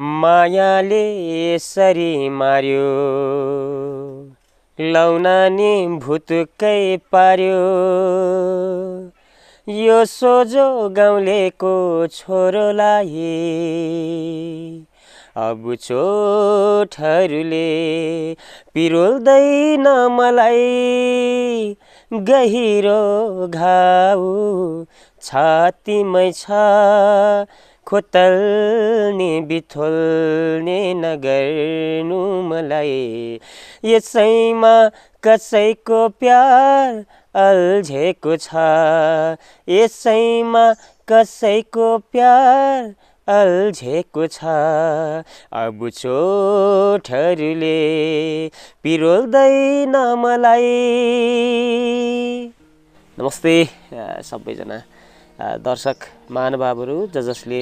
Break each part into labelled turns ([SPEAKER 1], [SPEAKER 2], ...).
[SPEAKER 1] मायाले यसरी मार्यो लौना नि भुतुकै पार्यो यो सोझो गाउँलेको छोरोलाई अब चोठहरूले पिरोल्दैन मलाई गहिरो घाउ छातीमै छ बिथोल बिथोल्ने नगर्नु मलाई यसैमा कसैको प्यार अल्झेको छ यसैमा कसैको प्यार अल्झेको छ अब चोठहरूले पिरोल्दैन मलाई नमस्ते सबैजना दर्शक महानुभावहरू ज जसले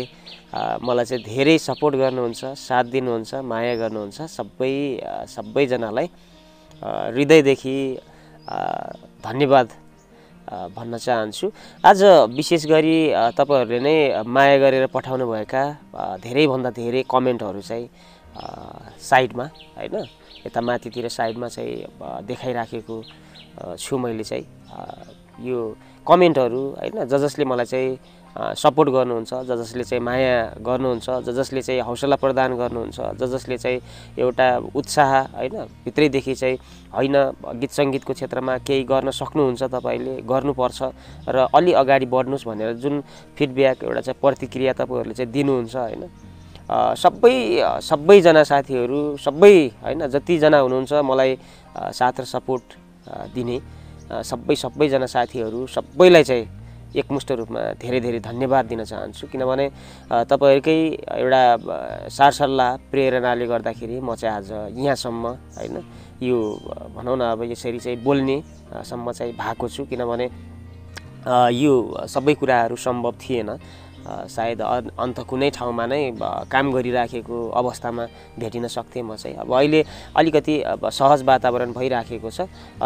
[SPEAKER 1] मलाई चाहिँ धेरै सपोर्ट गर्नुहुन्छ साथ दिनुहुन्छ माया गर्नुहुन्छ सबै सबैजनालाई हृदयदेखि धन्यवाद भन्न चाहन्छु आज विशेष गरी तपाईँहरूले नै माया गरेर पठाउनुभएका धेरैभन्दा धेरै कमेन्टहरू चाहिँ साइडमा होइन यता माथितिर साइडमा चाहिँ देखाइराखेको छु मैले चाहिँ यो कमेन्टहरू होइन ज जसले मलाई चाहिँ सपोर्ट गर्नुहुन्छ ज जसले चाहिँ माया गर्नुहुन्छ ज जसले चाहिँ हौसला प्रदान गर्नुहुन्छ ज जसले चाहिँ एउटा उत्साह होइन भित्रैदेखि चाहिँ होइन गीत सङ्गीतको क्षेत्रमा केही गर्न सक्नुहुन्छ तपाईँले गर्नुपर्छ र अलि अगाडि बढ्नुहोस् भनेर जुन फिडब्याक एउटा चाहिँ प्रतिक्रिया तपाईँहरूले चाहिँ दिनुहुन्छ होइन सबै सबैजना साथीहरू सबै होइन जतिजना हुनुहुन्छ मलाई साथ र सपोर्ट दिने सबै सबैजना साथीहरू सबैलाई चाहिँ एकमुष्ट रूपमा धेरै धेरै धन्यवाद दिन चाहन्छु किनभने तपाईँहरूकै एउटा सारसल्लाह प्रेरणाले गर्दाखेरि म चाहिँ आज यहाँसम्म होइन यो भनौँ न अब यसरी चाहिँ बोल्नेसम्म चाहिँ भएको छु किनभने यो सबै कुराहरू सम्भव थिएन सायद अन्त कुनै ठाउँमा नै काम गरिराखेको अवस्थामा भेटिन सक्थेँ म चाहिँ अब अहिले अलिकति अब सहज वातावरण भइराखेको छ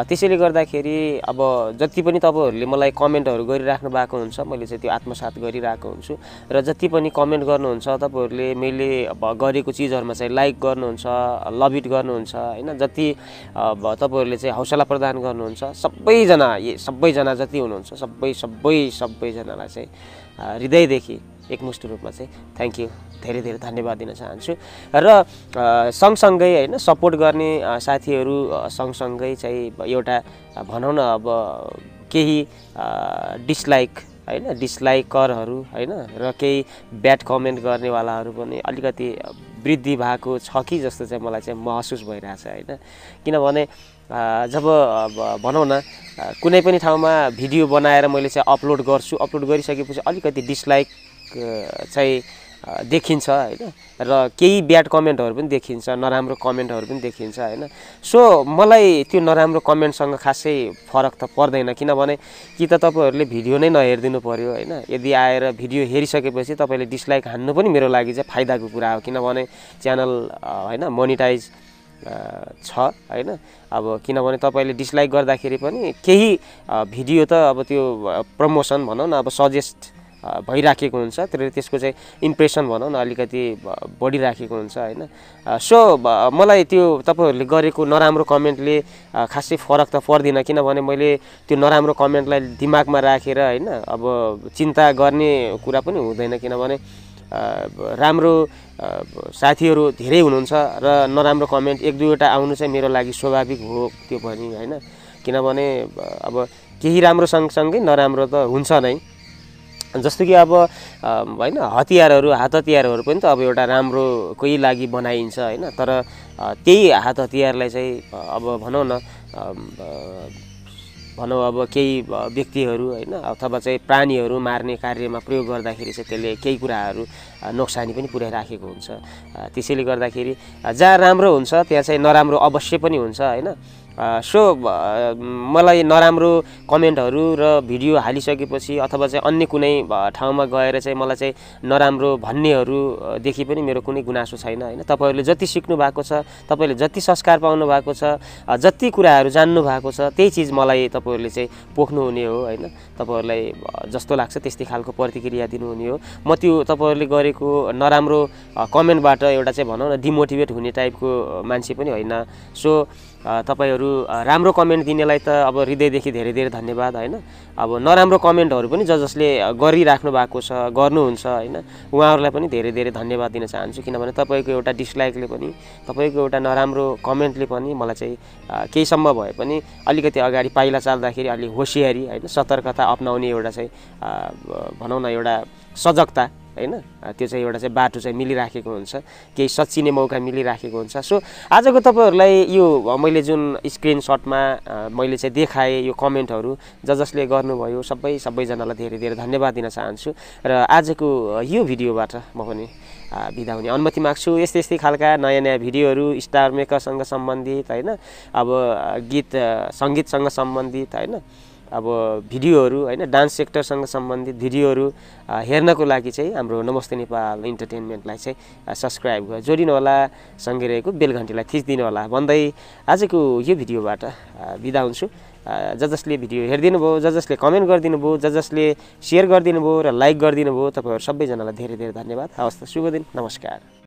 [SPEAKER 1] त्यसैले गर्दाखेरि अब जति पनि तपाईँहरूले मलाई कमेन्टहरू गरिराख्नु भएको हुन्छ मैले चाहिँ त्यो आत्मसात गरिरहेको हुन्छु र जति पनि कमेन्ट गर्नुहुन्छ तपाईँहरूले मैले अब गरेको चिजहरूमा चाहिँ लाइक गर्नुहुन्छ लभ इट गर्नुहुन्छ होइन जति अब तपाईँहरूले चाहिँ हौसला प्रदान गर्नुहुन्छ सबैजना सबैजना जति हुनुहुन्छ सबै सबै सबैजनालाई चाहिँ हृदयदेखि एकमुष्ट रूपमा चाहिँ थ्याङ्क यू धेरै धेरै धन्यवाद दिन चाहन्छु र सँगसँगै होइन सपोर्ट गर्ने साथीहरू सँगसँगै चाहिँ एउटा भनौँ न अब केही डिसलाइक होइन डिसलाइकरहरू होइन र केही ब्याड कमेन्ट गर्नेवालाहरू पनि अलिकति वृद्धि भएको छ कि जस्तो चाहिँ मलाई चाहिँ महसुस भइरहेछ होइन किनभने जब भनौँ न कुनै पनि ठाउँमा भिडियो बनाएर मैले चाहिँ अपलोड गर्छु अपलोड गरिसकेपछि अलिकति डिसलाइक चाहिँ देखिन्छ होइन र केही ब्याड कमेन्टहरू पनि देखिन्छ नराम्रो कमेन्टहरू पनि देखिन्छ होइन सो मलाई त्यो नराम्रो कमेन्टसँग खासै फरक त पर्दैन किनभने कि त तपाईँहरूले भिडियो नै नहेरिदिनु पऱ्यो होइन यदि आएर भिडियो हेरिसकेपछि तपाईँले डिसलाइक हान्नु पनि मेरो लागि चाहिँ फाइदाको कुरा हो किनभने च्यानल होइन मोनिटाइज छ होइन अब किनभने तपाईँले डिसलाइक गर्दाखेरि पनि केही भिडियो त अब त्यो प्रमोसन भनौँ न अब सजेस्ट भइराखेको हुन्छ त्यसले त्यसको चाहिँ इम्प्रेसन भनौँ न अलिकति बढिराखेको हुन्छ होइन सो मलाई त्यो तपाईँहरूले गरेको नराम्रो कमेन्टले खासै फरक त पर्दिनँ किनभने मैले त्यो नराम्रो कमेन्टलाई दिमागमा राखेर होइन अब चिन्ता गर्ने कुरा पनि हुँदैन किनभने राम्रो साथीहरू धेरै हुनुहुन्छ र नराम्रो कमेन्ट एक दुईवटा आउनु चाहिँ मेरो लागि स्वाभाविक हो त्यो पनि होइन किनभने अब केही राम्रो सँगसँगै नराम्रो त हुन्छ नै जस्तो कि अब होइन हतियारहरू हात हतियारहरू पनि त अब एउटा राम्रोकै लागि बनाइन्छ होइन तर त्यही हात हतियारलाई चाहिँ अब भनौँ न भनौँ अब केही व्यक्तिहरू होइन अथवा चाहिँ प्राणीहरू मार्ने कार्यमा प्रयोग गर्दाखेरि चाहिँ त्यसले केही कुराहरू नोक्सानी पनि पुर्याइराखेको हुन्छ त्यसैले गर्दाखेरि जहाँ राम्रो हुन्छ त्यहाँ चाहिँ नराम्रो अवश्य पनि हुन्छ होइन सो मलाई नराम्रो कमेन्टहरू र भिडियो हालिसकेपछि अथवा चाहिँ अन्य कुनै ठाउँमा गएर चाहिँ मलाई चाहिँ नराम्रो भन्नेहरूदेखि पनि मेरो कुनै गुनासो छैन होइन तपाईँहरूले जति सिक्नु भएको छ तपाईँहरूले जति संस्कार पाउनु भएको छ जति कुराहरू जान्नु भएको छ त्यही चिज मलाई तपाईँहरूले चाहिँ पोख्नुहुने हो होइन तपाईँहरूलाई जस्तो लाग्छ त्यस्तै खालको प्रतिक्रिया दिनुहुने हो म त्यो तपाईँहरूले गरेको नराम्रो कमेन्टबाट एउटा चाहिँ भनौँ न डिमोटिभेट हुने टाइपको मान्छे पनि होइन सो तपाईँहरू राम्रो कमेन्ट दिनेलाई त अब हृदयदेखि धेरै धेरै धन्यवाद होइन अब नराम्रो कमेन्टहरू पनि ज जसले गरिराख्नु भएको छ गर्नुहुन्छ होइन उहाँहरूलाई पनि धेरै धेरै धन्यवाद दिन चाहन्छु किनभने तपाईँको एउटा डिसलाइकले पनि तपाईँको एउटा नराम्रो कमेन्टले पनि मलाई चाहिँ केहीसम्म भए पनि अलिकति अगाडि पाइला चाल्दाखेरि अलिक होसियारी होइन सतर्कता अप्नाउने एउटा चाहिँ भनौँ न एउटा सजगता होइन त्यो चाहिँ एउटा चाहिँ बाटो चाहिँ मिलिराखेको हुन्छ केही सचिने मौका मिलिराखेको हुन्छ सो आजको तपाईँहरूलाई यो मैले जुन स्क्रिनसटमा मैले चाहिँ देखाएँ यो कमेन्टहरू ज जसले गर्नुभयो सबै सबैजनालाई धेरै धेरै धन्यवाद दिन चाहन्छु र आजको यो भिडियोबाट म पनि बिदा हुने अनुमति माग्छु यस्तै यस्तै खालका नयाँ नयाँ भिडियोहरू स्टार मेकरसँग सम्बन्धित होइन अब गीत सङ्गीतसँग सम्बन्धित होइन अब भिडियोहरू होइन डान्स सेक्टरसँग सम्बन्धित भिडियोहरू हेर्नको लागि चाहिँ हाम्रो नमस्ते नेपाल इन्टरटेन्मेन्टलाई चाहिँ सब्सक्राइब जोडिनु होला सँगै रहेको बेलघन्टीलाई होला भन्दै आजको यो भिडियोबाट बिदा हुन्छु ज जसले भिडियो हेरिदिनु भयो ज जसले कमेन्ट गरिदिनु भयो ज जसले सेयर गरिदिनु भयो र लाइक गरिदिनु भयो तपाईँहरू सबैजनालाई धेरै धेरै धन्यवाद हवस् त शुभ दिन नमस्कार